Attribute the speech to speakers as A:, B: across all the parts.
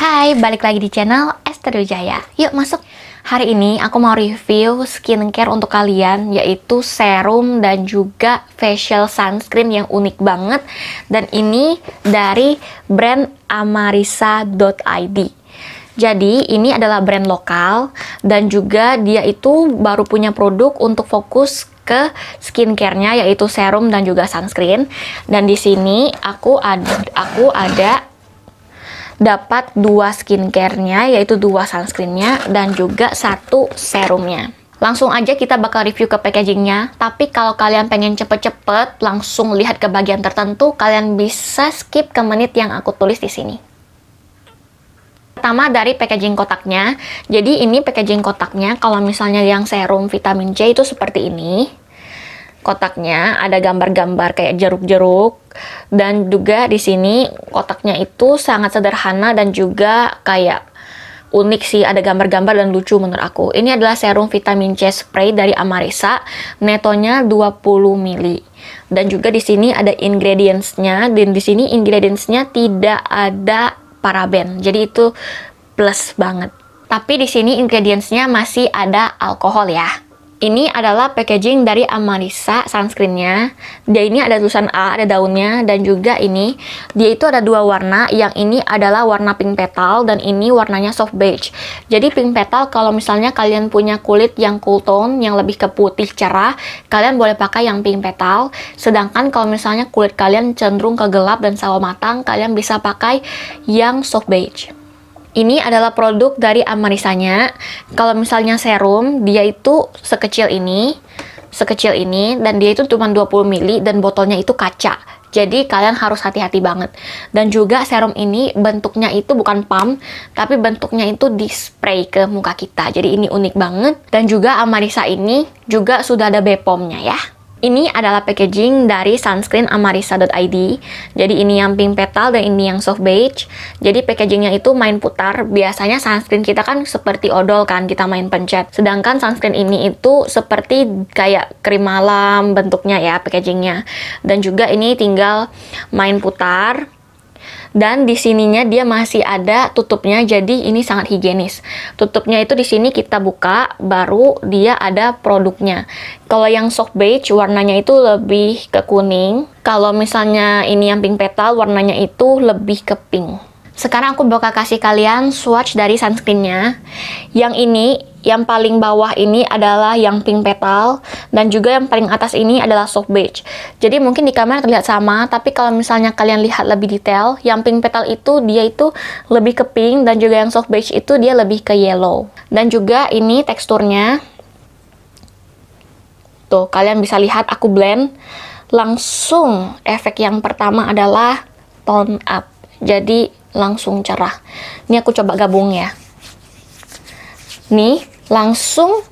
A: Hai, balik lagi di channel Esther Wijaya. Yuk masuk. Hari ini aku mau review skincare untuk kalian yaitu serum dan juga facial sunscreen yang unik banget dan ini dari brand amarisa.id. Jadi ini adalah brand lokal dan juga dia itu baru punya produk untuk fokus ke skincare-nya yaitu serum dan juga sunscreen. Dan di sini aku ada aku ada dapat dua skincare-nya yaitu dua sunscreen-nya dan juga satu serumnya. Langsung aja kita bakal review ke packagingnya, tapi kalau kalian pengen cepet-cepet langsung lihat ke bagian tertentu, kalian bisa skip ke menit yang aku tulis di sini. Pertama dari packaging kotaknya, jadi ini packaging kotaknya kalau misalnya yang serum vitamin C itu seperti ini kotaknya ada gambar-gambar kayak jeruk-jeruk dan juga di sini kotaknya itu sangat sederhana dan juga kayak unik sih ada gambar-gambar dan lucu menurut aku ini adalah serum vitamin C spray dari Amarisa netonya 20 ml dan juga di sini ada ingredientsnya dan di sini ingredientsnya tidak ada paraben jadi itu plus banget tapi di sini ingredientsnya masih ada alkohol ya ini adalah packaging dari Amarisa sunscreennya. Dia ini ada tulisan A, ada daunnya, dan juga ini dia itu ada dua warna. Yang ini adalah warna pink petal dan ini warnanya soft beige. Jadi pink petal kalau misalnya kalian punya kulit yang cool tone, yang lebih ke putih cerah, kalian boleh pakai yang pink petal. Sedangkan kalau misalnya kulit kalian cenderung ke gelap dan sawo matang, kalian bisa pakai yang soft beige. Ini adalah produk dari Amarisanya. Kalau misalnya serum, dia itu sekecil ini, sekecil ini, dan dia itu cuma 20 ml dan botolnya itu kaca. Jadi kalian harus hati-hati banget. Dan juga serum ini bentuknya itu bukan pump, tapi bentuknya itu di spray ke muka kita. Jadi ini unik banget. Dan juga Amarisa ini juga sudah ada Bepomnya ya. Ini adalah packaging dari sunscreen amarisa.id. Jadi ini yang pink petal dan ini yang soft beige. Jadi packagingnya itu main putar. Biasanya sunscreen kita kan seperti odol kan, kita main pencet. Sedangkan sunscreen ini itu seperti kayak krim malam bentuknya ya packagingnya. Dan juga ini tinggal main putar dan di sininya dia masih ada tutupnya jadi ini sangat higienis. Tutupnya itu di sini kita buka baru dia ada produknya. Kalau yang soft beige warnanya itu lebih ke kuning. Kalau misalnya ini yang pink petal warnanya itu lebih ke pink. Sekarang aku bakal kasih kalian swatch dari sunscreennya. Yang ini, yang paling bawah ini adalah yang pink petal dan juga yang paling atas ini adalah soft beige. Jadi mungkin di kamera terlihat sama, tapi kalau misalnya kalian lihat lebih detail, yang pink petal itu dia itu lebih ke pink dan juga yang soft beige itu dia lebih ke yellow. Dan juga ini teksturnya. Tuh, kalian bisa lihat aku blend langsung efek yang pertama adalah tone up. Jadi langsung cerah. Ini aku coba gabung ya. Nih, langsung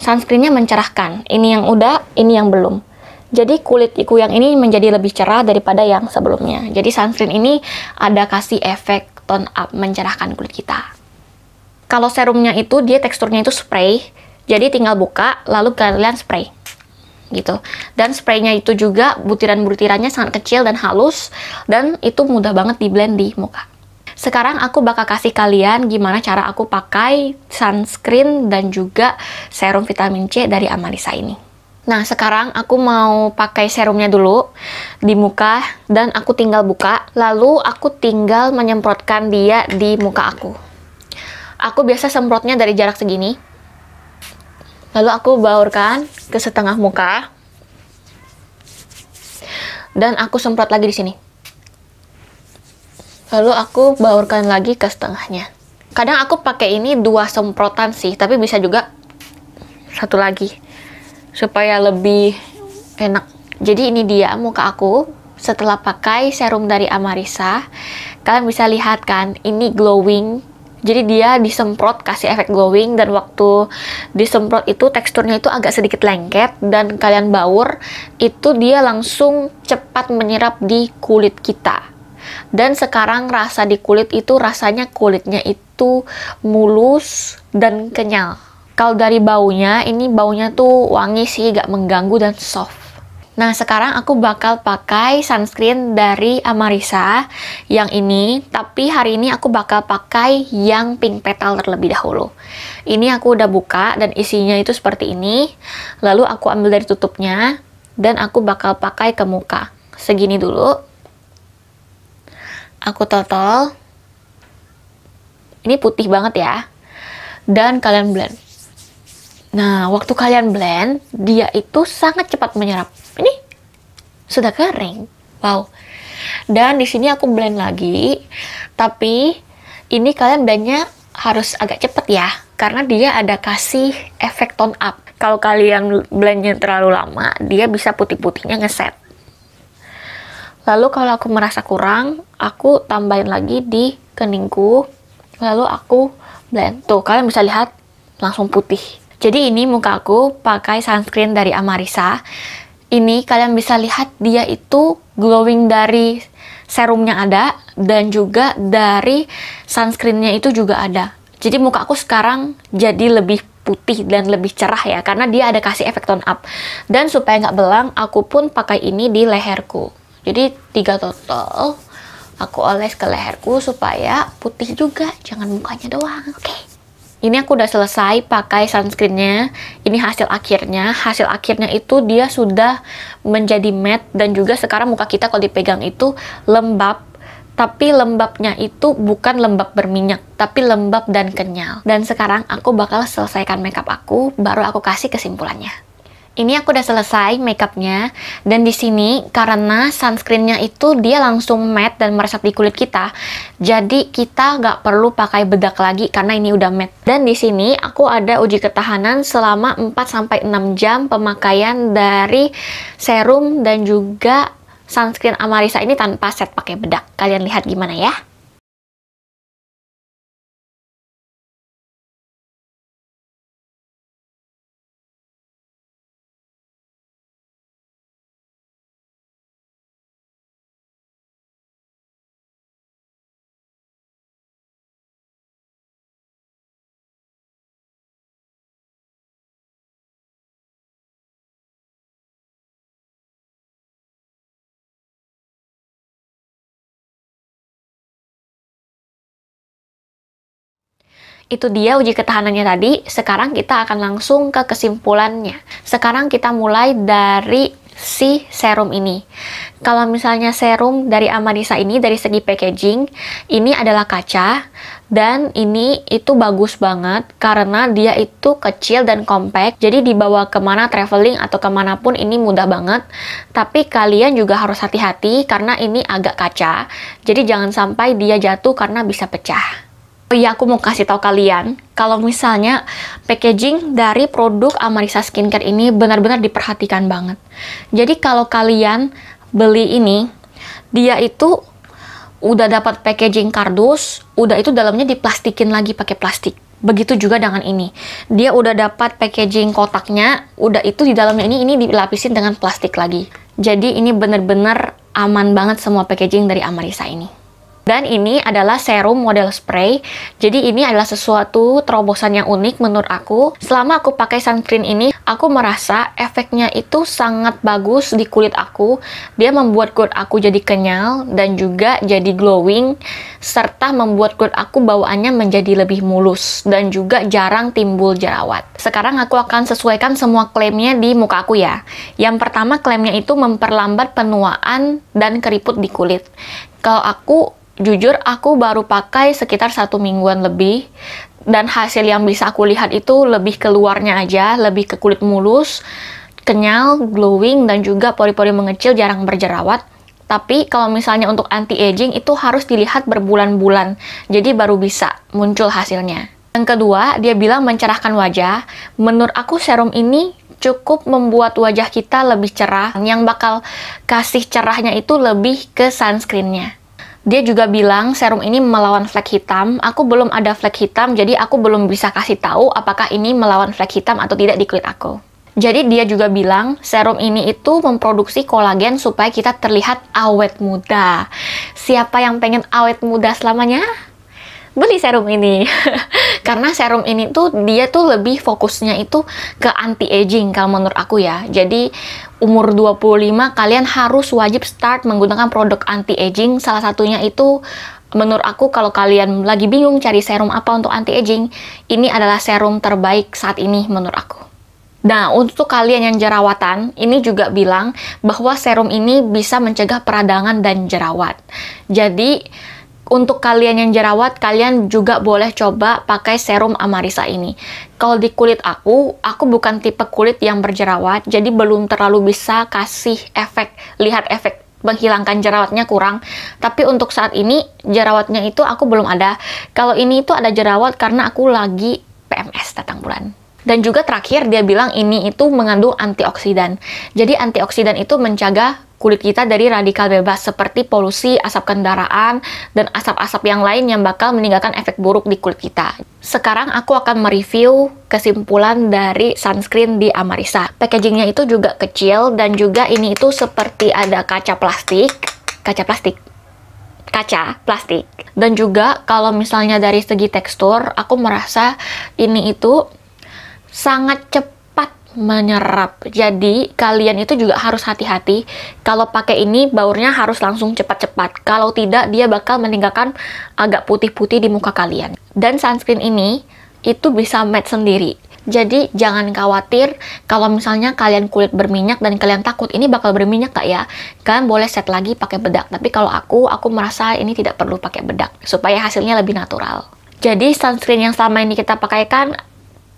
A: sunscreennya mencerahkan. Ini yang udah, ini yang belum. Jadi kulit iku yang ini menjadi lebih cerah daripada yang sebelumnya. Jadi sunscreen ini ada kasih efek tone up mencerahkan kulit kita. Kalau serumnya itu dia teksturnya itu spray. Jadi tinggal buka lalu kalian spray gitu. Dan spraynya itu juga butiran-butirannya sangat kecil dan halus dan itu mudah banget di blend di muka. Sekarang aku bakal kasih kalian gimana cara aku pakai sunscreen dan juga serum vitamin C dari Amalisa ini. Nah, sekarang aku mau pakai serumnya dulu di muka dan aku tinggal buka, lalu aku tinggal menyemprotkan dia di muka aku. Aku biasa semprotnya dari jarak segini. Lalu aku baurkan ke setengah muka. Dan aku semprot lagi di sini. Lalu aku baurkan lagi ke setengahnya. Kadang aku pakai ini dua semprotan sih, tapi bisa juga satu lagi. Supaya lebih enak. Jadi ini dia muka aku setelah pakai serum dari Amarisa. Kalian bisa lihat kan, ini glowing jadi dia disemprot kasih efek glowing dan waktu disemprot itu teksturnya itu agak sedikit lengket dan kalian baur itu dia langsung cepat menyerap di kulit kita. Dan sekarang rasa di kulit itu rasanya kulitnya itu mulus dan kenyal. Kalau dari baunya, ini baunya tuh wangi sih, gak mengganggu dan soft Nah, sekarang aku bakal pakai sunscreen dari Amarisa yang ini, tapi hari ini aku bakal pakai yang pink petal terlebih dahulu. Ini aku udah buka dan isinya itu seperti ini. Lalu aku ambil dari tutupnya dan aku bakal pakai ke muka. Segini dulu. Aku total, Ini putih banget ya. Dan kalian blend. Nah, waktu kalian blend, dia itu sangat cepat menyerap. Ini sudah kering. Wow. Dan di sini aku blend lagi, tapi ini kalian blendnya harus agak cepat ya, karena dia ada kasih efek tone up. Kalau kalian blendnya terlalu lama, dia bisa putih-putihnya ngeset. Lalu kalau aku merasa kurang, aku tambahin lagi di keningku, lalu aku blend. Tuh, kalian bisa lihat langsung putih. Jadi ini mukaku pakai sunscreen dari Amarisa. Ini kalian bisa lihat dia itu glowing dari serumnya ada dan juga dari sunscreennya itu juga ada. Jadi muka aku sekarang jadi lebih putih dan lebih cerah ya karena dia ada kasih efek tone up. Dan supaya nggak belang, aku pun pakai ini di leherku. Jadi tiga total aku oles ke leherku supaya putih juga, jangan mukanya doang. Oke. Okay ini aku udah selesai pakai sunscreennya ini hasil akhirnya hasil akhirnya itu dia sudah menjadi matte dan juga sekarang muka kita kalau dipegang itu lembab tapi lembabnya itu bukan lembab berminyak, tapi lembab dan kenyal. Dan sekarang aku bakal selesaikan makeup aku, baru aku kasih kesimpulannya. Ini aku udah selesai makeupnya dan di sini karena sunscreennya itu dia langsung matte dan meresap di kulit kita, jadi kita nggak perlu pakai bedak lagi karena ini udah matte. Dan di sini aku ada uji ketahanan selama 4 sampai enam jam pemakaian dari serum dan juga sunscreen Amarisa ini tanpa set pakai bedak. Kalian lihat gimana ya? Itu dia uji ketahanannya tadi. Sekarang kita akan langsung ke kesimpulannya. Sekarang kita mulai dari si serum ini. Kalau misalnya serum dari Amadisa ini dari segi packaging, ini adalah kaca dan ini itu bagus banget karena dia itu kecil dan compact. Jadi dibawa kemana traveling atau kemanapun ini mudah banget. Tapi kalian juga harus hati-hati karena ini agak kaca. Jadi jangan sampai dia jatuh karena bisa pecah. Oh iya, aku mau kasih tahu kalian, kalau misalnya packaging dari produk Amarisa Skincare ini benar-benar diperhatikan banget. Jadi kalau kalian beli ini, dia itu udah dapat packaging kardus, udah itu dalamnya diplastikin lagi pakai plastik. Begitu juga dengan ini. Dia udah dapat packaging kotaknya, udah itu di dalamnya ini ini dilapisin dengan plastik lagi. Jadi ini benar-benar aman banget semua packaging dari Amarisa ini. Dan ini adalah serum model spray. Jadi ini adalah sesuatu terobosan yang unik menurut aku. Selama aku pakai sunscreen ini, aku merasa efeknya itu sangat bagus di kulit aku. Dia membuat kulit aku jadi kenyal dan juga jadi glowing serta membuat kulit aku bawaannya menjadi lebih mulus dan juga jarang timbul jerawat. Sekarang aku akan sesuaikan semua klaimnya di muka aku ya. Yang pertama klaimnya itu memperlambat penuaan dan keriput di kulit. Kalau aku jujur aku baru pakai sekitar satu mingguan lebih dan hasil yang bisa aku lihat itu lebih keluarnya aja, lebih ke kulit mulus, kenyal, glowing, dan juga pori-pori mengecil jarang berjerawat. Tapi kalau misalnya untuk anti-aging itu harus dilihat berbulan-bulan, jadi baru bisa muncul hasilnya. Yang kedua, dia bilang mencerahkan wajah. Menurut aku serum ini cukup membuat wajah kita lebih cerah, yang bakal kasih cerahnya itu lebih ke sunscreennya. Dia juga bilang serum ini melawan flek hitam. Aku belum ada flek hitam, jadi aku belum bisa kasih tahu apakah ini melawan flek hitam atau tidak di kulit aku. Jadi dia juga bilang serum ini itu memproduksi kolagen supaya kita terlihat awet muda. Siapa yang pengen awet muda selamanya? Beli serum ini. Karena serum ini tuh dia tuh lebih fokusnya itu ke anti aging kalau menurut aku ya. Jadi umur 25 kalian harus wajib start menggunakan produk anti aging. Salah satunya itu menurut aku kalau kalian lagi bingung cari serum apa untuk anti aging, ini adalah serum terbaik saat ini menurut aku. Nah, untuk kalian yang jerawatan, ini juga bilang bahwa serum ini bisa mencegah peradangan dan jerawat. Jadi, untuk kalian yang jerawat, kalian juga boleh coba pakai serum Amarisa ini. Kalau di kulit aku, aku bukan tipe kulit yang berjerawat, jadi belum terlalu bisa kasih efek, lihat efek menghilangkan jerawatnya kurang. Tapi untuk saat ini, jerawatnya itu aku belum ada. Kalau ini itu ada jerawat karena aku lagi PMS datang bulan. Dan juga terakhir dia bilang ini itu mengandung antioksidan. Jadi antioksidan itu mencegah kulit kita dari radikal bebas seperti polusi, asap kendaraan, dan asap-asap yang lain yang bakal meninggalkan efek buruk di kulit kita. Sekarang aku akan mereview kesimpulan dari sunscreen di Amarisa. Packagingnya itu juga kecil dan juga ini itu seperti ada kaca plastik, kaca plastik, kaca plastik. Dan juga kalau misalnya dari segi tekstur, aku merasa ini itu sangat cepat menyerap. Jadi kalian itu juga harus hati-hati. Kalau pakai ini baurnya harus langsung cepat-cepat. Kalau tidak dia bakal meninggalkan agak putih-putih di muka kalian. Dan sunscreen ini itu bisa matte sendiri. Jadi jangan khawatir kalau misalnya kalian kulit berminyak dan kalian takut ini bakal berminyak kak ya? Kalian boleh set lagi pakai bedak. Tapi kalau aku, aku merasa ini tidak perlu pakai bedak supaya hasilnya lebih natural. Jadi sunscreen yang selama ini kita pakaikan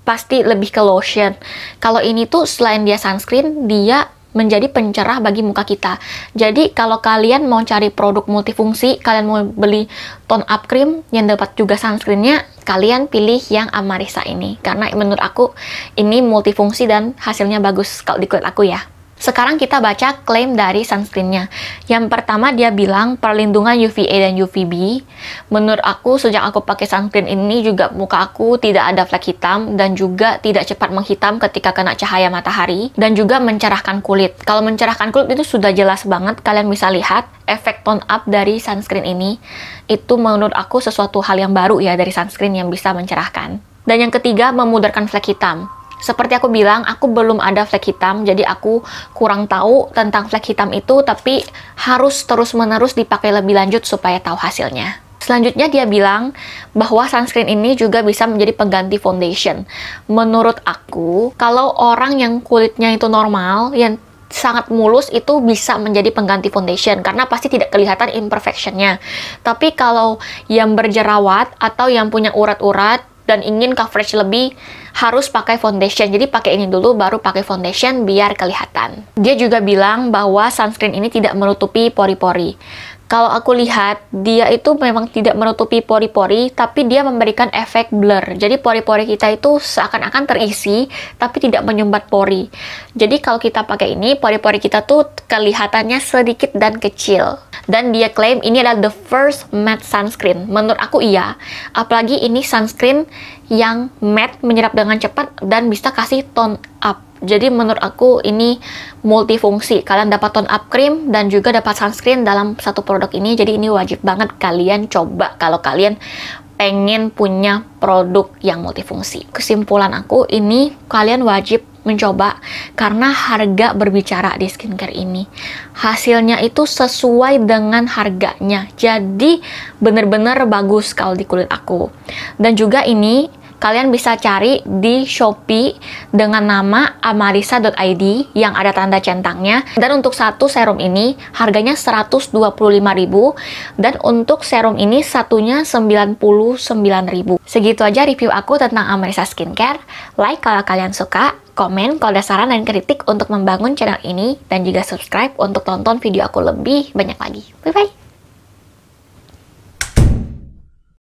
A: pasti lebih ke lotion. Kalau ini tuh selain dia sunscreen, dia menjadi pencerah bagi muka kita. Jadi kalau kalian mau cari produk multifungsi, kalian mau beli tone up cream yang dapat juga sunscreennya, kalian pilih yang Amarisa ini. Karena menurut aku ini multifungsi dan hasilnya bagus kalau di kulit aku ya. Sekarang kita baca klaim dari sunscreennya. Yang pertama dia bilang perlindungan UVA dan UVB. Menurut aku sejak aku pakai sunscreen ini juga muka aku tidak ada flek hitam dan juga tidak cepat menghitam ketika kena cahaya matahari dan juga mencerahkan kulit. Kalau mencerahkan kulit itu sudah jelas banget kalian bisa lihat efek tone up dari sunscreen ini. Itu menurut aku sesuatu hal yang baru ya dari sunscreen yang bisa mencerahkan. Dan yang ketiga memudarkan flek hitam seperti aku bilang, aku belum ada flek hitam, jadi aku kurang tahu tentang flek hitam itu, tapi harus terus-menerus dipakai lebih lanjut supaya tahu hasilnya. Selanjutnya dia bilang bahwa sunscreen ini juga bisa menjadi pengganti foundation. Menurut aku, kalau orang yang kulitnya itu normal, yang sangat mulus itu bisa menjadi pengganti foundation karena pasti tidak kelihatan imperfectionnya. Tapi kalau yang berjerawat atau yang punya urat-urat dan ingin coverage lebih, harus pakai foundation. Jadi pakai ini dulu baru pakai foundation biar kelihatan. Dia juga bilang bahwa sunscreen ini tidak menutupi pori-pori. Kalau aku lihat, dia itu memang tidak menutupi pori-pori, tapi dia memberikan efek blur. Jadi pori-pori kita itu seakan-akan terisi, tapi tidak menyumbat pori. Jadi kalau kita pakai ini, pori-pori kita tuh kelihatannya sedikit dan kecil. Dan dia klaim ini adalah the first matte sunscreen. Menurut aku iya. Apalagi ini sunscreen yang matte menyerap dengan cepat dan bisa kasih tone up. Jadi menurut aku ini multifungsi. Kalian dapat tone up cream dan juga dapat sunscreen dalam satu produk ini. Jadi ini wajib banget kalian coba kalau kalian pengen punya produk yang multifungsi. Kesimpulan aku ini kalian wajib mencoba karena harga berbicara di skincare ini. Hasilnya itu sesuai dengan harganya. Jadi benar-benar bagus kalau di kulit aku. Dan juga ini kalian bisa cari di Shopee dengan nama amarisa.id yang ada tanda centangnya. Dan untuk satu serum ini harganya 125.000 dan untuk serum ini satunya 99.000. Segitu aja review aku tentang Amarisa Skincare. Like kalau kalian suka, komen kalau ada saran dan kritik untuk membangun channel ini dan juga subscribe untuk tonton video aku lebih banyak lagi. Bye bye.